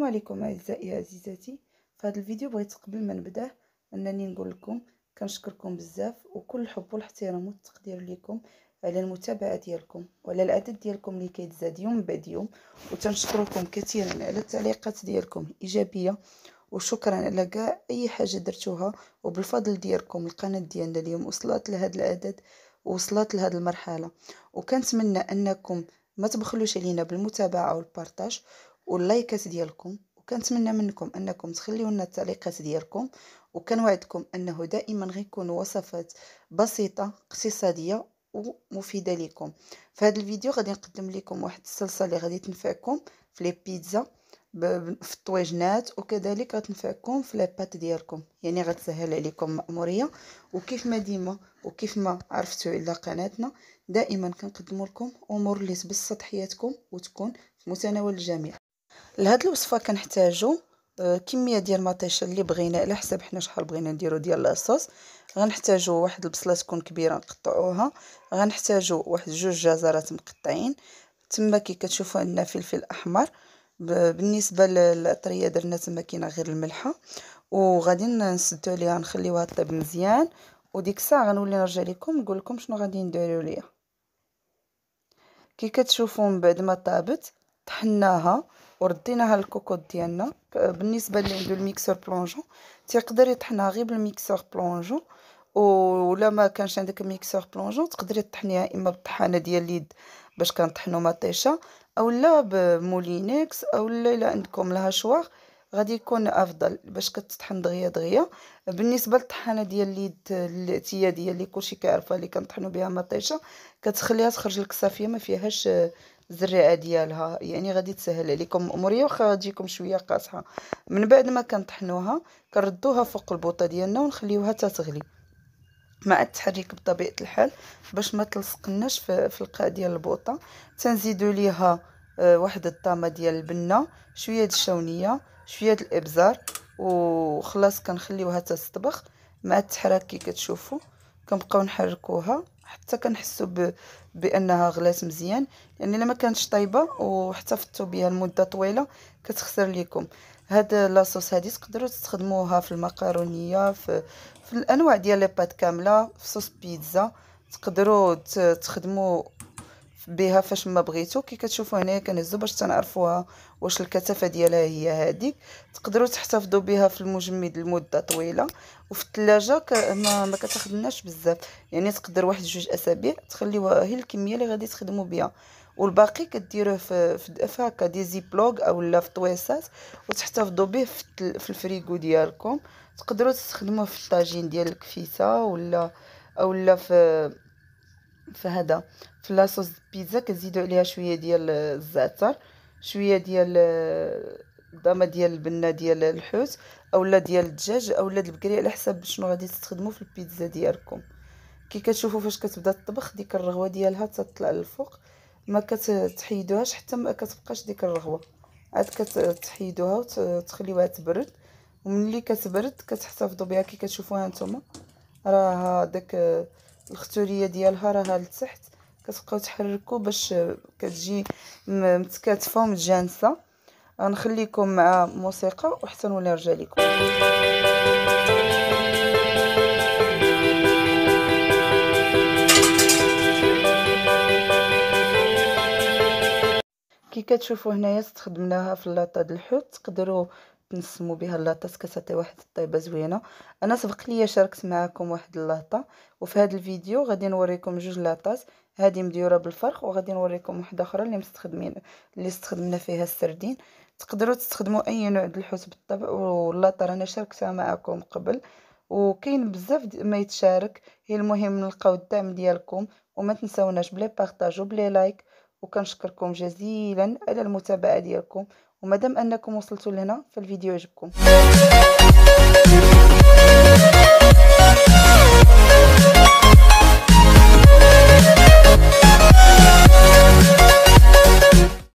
السلام عليكم اعزائي عزيزاتي في هذا الفيديو بغيت قبل ما نبدا انني نقول لكم كنشكركم بزاف وكل الحب والاحترام والتقدير لكم على المتابعه ديالكم وعلى العدد ديالكم اللي كيتزاد يوم بعد يوم وتنشكركم كثيرا على التعليقات ديالكم ايجابيه وشكرا على كاع اي حاجه درتوها وبالفضل ديالكم القناه ديالنا اليوم وصلت لهذا العدد وصلت لهذه المرحله وكنتمنى انكم ما تبخلوش علينا بالمتابعه والبارطاج واللايكات ديالكم وكنتمنى منكم انكم تخليو لنا التعليقات ديالكم وكنوعدكم انه دائما غيكون وصفات بسيطه اقتصاديه ومفيده لكم في هذا الفيديو غادي نقدم لكم واحد الصلصه اللي غادي تنفعكم في لي بيتزا في الطويجنات وكذلك غتنفعكم في لاباط ديالكم يعني غتسهل عليكم مأمورية وكيف ما ديما وكيف ما عرفتوا على قناتنا دائما كنقدموا لكم امور اللي تبسط حياتكم وتكون في متناول الجميع لهاد الوصفه كنحتاجو آه، كميه ديال مطيشه اللي بغينا على حساب حنا شحال بغينا نديرو ديال لاصوص غنحتاجو واحد البصله تكون كبيره نقطعوها غنحتاجو واحد جوج جزرات مقطعين تما كي كتشوفوا عندنا فلفل احمر بالنسبه للطريه درنا تما كاينه غير الملحه وغادي نسدو عليها نخليوها طيب مزيان وديك الساعه غنولي نرجع لكم نقول لكم شنو غادي نديرو ليها كي كتشوفوا من بعد ما طابت طحناها ورديناها الكوكوط ديالنا بالنسبه اللي عنده الميكسور بلونجون تيقدر يطحنها غير بالميكسور بلونجون ولا ما كانش عندك ميكسور بلونجون تقدري تطحنيها اما بالطحانه ديال اليد باش كنطحنوا مطيشه اولا بمولينكس اولا الا عندكم الهشوار غادي يكون افضل باش كتطحن دغيا دغيا بالنسبه للطحانه ديال اليد الاتيه ديال اللي كلشي كيعرفها اللي كنطحنوا بها مطيشه كتخليها تخرج لك صافيه ما فيهاش الزريعه ديالها يعني غادي تسهل عليكم الامور واخا تجيكم شويه قاصحه من بعد ما كنطحنوها كنردوها فوق البوطه ديالنا ونخليوها تتغلي مع التحريك بطبيعه الحال باش ما تلصقناش في, في القاع ديال البوطه تنزيدوا ليها آه، واحد الطامه ديال البنه شويه د الشونيه شويه د الابزار وخلاص كنخليوها تستبخ مع التحراك كي كتشوفوا كنبقاو نحركوها حتى كنحسوا بانها غلات مزيان يعني يعني ما كانتش طايبه واحتفظتوا بها لمده طويله كتخسر لكم هاد لاصوص هادي تقدروا تستخدموها في المكرونيه في, في الانواع ديال لي كامله في صوص بيتزا تقدروا تخدموا بها فاش ما بغيتو كي كتشوفوا هنايا كنهزو باش تنعرفوها واش الكثافه ديالها هي هذيك تقدروا تحتفظوا بها في المجمد لمده طويله وفي الثلاجه ك... ما, ما كتاخذناش بزاف يعني تقدر واحد جوج اسابيع تخليوها هي الكميه اللي غادي تخدموا بها والباقي كديروه في في هكا دي زيبلوغ اولا في طويسات وتحتفظوا به في, في الفريغو ديالكم تقدروا تستخدموه في الطاجين ديال الكفيسه ولا اولا في فهذا في لاصوص بيتزا كنزيدو عليها شويه ديال الزعتر شويه ديال ضامه ديال البنه ديال الحوت اولا ديال الدجاج اولا البقري على حسب شنو غادي تستخدموا في البيتزا ديالكم كي كتشوفوا فاش كتبدا تطبخ ديك الرغوه ديالها تطلع للفوق ما كتحيدوهاش حتى ما كتبقاش ديك الرغوه عاد كتحيدوها وتخليوها تبرد وملي كتبرد كتحتفظوا بها كي كتشوفوها نتوما راه داك الختوريه ديالها راها لتحت كتبقاو تحركوا باش كتجي متكاتفه ومتجانسه غنخليكم مع موسيقى وحتى نولي نرجع لكم كي كتشوفوا هنايا استخدمناها في لاطه الحوت تقدروا تنسمو بها اللاطاس كتعطي واحد الطيبه زوينه انا سبق ليا شاركت معكم واحد اللاطه وفي هذا الفيديو غادي نوريكم جوج لاطاس هذه مديوره بالفرخ وغادي نوريكم واحده اخرى اللي مستخدمين اللي استخدمنا فيها السردين تقدروا تستخدموا اي نوع د الحوت بالطبع واللاطه رانا شاركتها معكم قبل وكاين بزاف ما يتشارك هي المهم نلقاو الدعم ديالكم وما تنساوناش بلي بارطاجو بلي لايك وكنشكركم جزيلا على المتابعه ديالكم ومادام انكم وصلتوا لهنا فالفيديو عجبكم